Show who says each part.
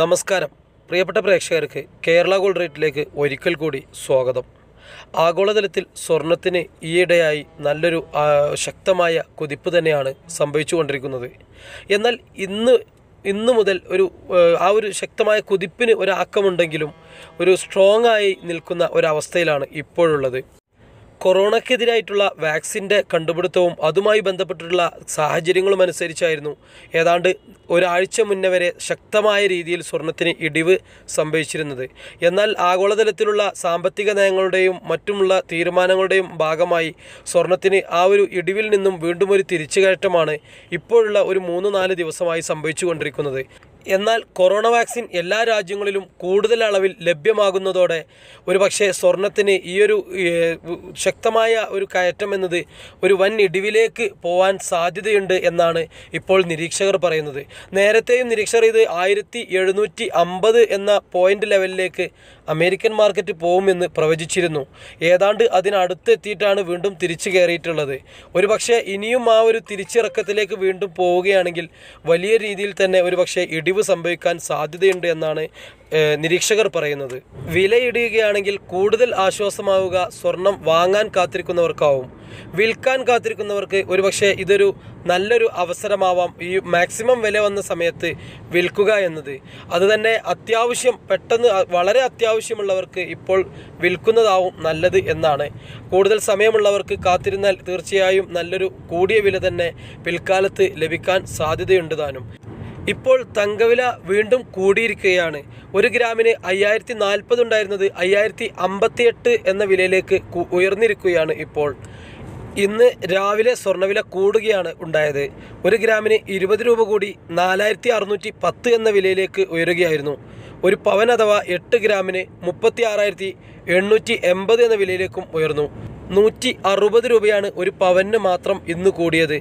Speaker 1: നമസ്കാരം പ്രിയപ്പെട്ട പ്രേക്ഷകർക്ക് കേരള ഗോൾഡ് റേറ്റിലേക്ക് ഒരിക്കൽ കൂടി സ്വാഗതം ആഗോളതലത്തിൽ സ്വർണത്തിന് ഈയിടെയായി നല്ലൊരു ശക്തമായ കുതിപ്പ് തന്നെയാണ് സംഭവിച്ചുകൊണ്ടിരിക്കുന്നത് എന്നാൽ ഇന്ന് ഇന്നു മുതൽ ഒരു ആ ഒരു ശക്തമായ കുതിപ്പിന് ഒരാക്കമുണ്ടെങ്കിലും ഒരു സ്ട്രോങ് ആയി നിൽക്കുന്ന ഒരവസ്ഥയിലാണ് ഇപ്പോഴുള്ളത് കൊറോണയ്ക്കെതിരായിട്ടുള്ള വാക്സിൻ്റെ കണ്ടുപിടുത്തവും അതുമായി ബന്ധപ്പെട്ടിട്ടുള്ള സാഹചര്യങ്ങളും അനുസരിച്ചായിരുന്നു ഏതാണ്ട് ഒരാഴ്ച മുന്നേ വരെ ശക്തമായ രീതിയിൽ സ്വർണത്തിന് ഇടിവ് സംഭവിച്ചിരുന്നത് എന്നാൽ ആഗോളതലത്തിലുള്ള സാമ്പത്തിക നയങ്ങളുടെയും മറ്റുമുള്ള തീരുമാനങ്ങളുടെയും ഭാഗമായി സ്വർണത്തിന് ആ ഒരു ഇടിവിൽ നിന്നും വീണ്ടും ഒരു തിരിച്ചുകയറ്റമാണ് ഇപ്പോഴുള്ള ഒരു മൂന്ന് നാല് ദിവസമായി സംഭവിച്ചുകൊണ്ടിരിക്കുന്നത് എന്നാൽ കൊറോണ വാക്സിൻ എല്ലാ രാജ്യങ്ങളിലും കൂടുതൽ അളവിൽ ലഭ്യമാകുന്നതോടെ ഒരുപക്ഷെ സ്വർണത്തിന് ഈയൊരു ശക്തമായ ഒരു കയറ്റം എന്നത് ഒരു വൻ ഇടിവിലേക്ക് പോവാൻ സാധ്യതയുണ്ട് എന്നാണ് ഇപ്പോൾ നിരീക്ഷകർ പറയുന്നത് നേരത്തെയും നിരീക്ഷകർ ഇത് ആയിരത്തി എഴുന്നൂറ്റി അമ്പത് എന്ന പോയിന്റ് ലെവലിലേക്ക് അമേരിക്കൻ മാർക്കറ്റ് പോകുമെന്ന് പ്രവചിച്ചിരുന്നു ഏതാണ്ട് അതിനടുത്തെത്തിയിട്ടാണ് വീണ്ടും തിരിച്ചു കയറിയിട്ടുള്ളത് ഒരുപക്ഷെ ഇനിയും ആ ഒരു തിരിച്ചിറക്കത്തിലേക്ക് വീണ്ടും പോവുകയാണെങ്കിൽ വലിയ രീതിയിൽ തന്നെ ഒരുപക്ഷെ ഇടി ഇടിവ് സംഭവിക്കാൻ സാധ്യതയുണ്ട് എന്നാണ് നിരീക്ഷകർ പറയുന്നത് വിലയിടിയുകയാണെങ്കിൽ കൂടുതൽ ആശ്വാസമാവുക സ്വർണം വാങ്ങാൻ കാത്തിരിക്കുന്നവർക്കാവും വിൽക്കാൻ കാത്തിരിക്കുന്നവർക്ക് ഒരുപക്ഷെ ഇതൊരു നല്ലൊരു അവസരമാവാം ഈ മാക്സിമം വില വന്ന സമയത്ത് വിൽക്കുക എന്നത് അതുതന്നെ അത്യാവശ്യം പെട്ടെന്ന് വളരെ അത്യാവശ്യമുള്ളവർക്ക് ഇപ്പോൾ വിൽക്കുന്നതാവും നല്ലത് എന്നാണ് കൂടുതൽ സമയമുള്ളവർക്ക് കാത്തിരുന്നാൽ തീർച്ചയായും നല്ലൊരു കൂടിയ വില തന്നെ പിൽക്കാലത്ത് ലഭിക്കാൻ സാധ്യതയുണ്ട് താനും ഇപ്പോൾ തങ്കവില വീണ്ടും കൂടിയിരിക്കുകയാണ് ഒരു ഗ്രാമിന് അയ്യായിരത്തി നാൽപ്പത് ഉണ്ടായിരുന്നത് അയ്യായിരത്തി അമ്പത്തിയെട്ട് എന്ന വിലയിലേക്ക് ഉയർന്നിരിക്കുകയാണ് ഇപ്പോൾ ഇന്ന് രാവിലെ സ്വർണ്ണവില കൂടുകയാണ് ഉണ്ടായത് ഒരു ഗ്രാമിന് ഇരുപത് രൂപ കൂടി നാലായിരത്തി അറുന്നൂറ്റി പത്ത് എന്ന വിലയിലേക്ക് ഉയരുകയായിരുന്നു ഒരു പവൻ അഥവാ എട്ട് ഗ്രാമിന് മുപ്പത്തി ആറായിരത്തി എണ്ണൂറ്റി എൺപത് എന്ന വിലയിലേക്കും ഉയർന്നു നൂറ്റി അറുപത് രൂപയാണ് ഒരു പവന് മാത്രം ഇന്ന് കൂടിയത്